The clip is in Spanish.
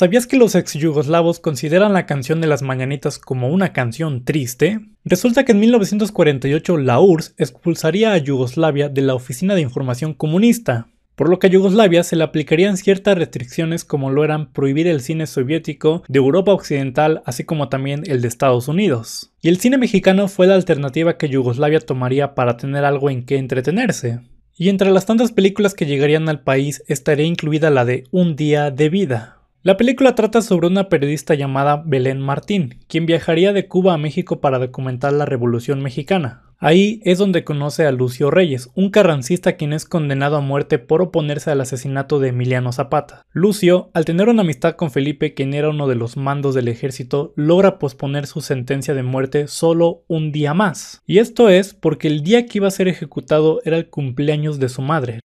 ¿Sabías que los ex yugoslavos consideran la canción de las mañanitas como una canción triste? Resulta que en 1948 la URSS expulsaría a Yugoslavia de la Oficina de Información Comunista, por lo que a Yugoslavia se le aplicarían ciertas restricciones como lo eran prohibir el cine soviético de Europa Occidental, así como también el de Estados Unidos. Y el cine mexicano fue la alternativa que Yugoslavia tomaría para tener algo en que entretenerse. Y entre las tantas películas que llegarían al país estaría incluida la de Un día de vida, la película trata sobre una periodista llamada Belén Martín, quien viajaría de Cuba a México para documentar la Revolución Mexicana. Ahí es donde conoce a Lucio Reyes, un carrancista quien es condenado a muerte por oponerse al asesinato de Emiliano Zapata. Lucio, al tener una amistad con Felipe, quien era uno de los mandos del ejército, logra posponer su sentencia de muerte solo un día más. Y esto es porque el día que iba a ser ejecutado era el cumpleaños de su madre,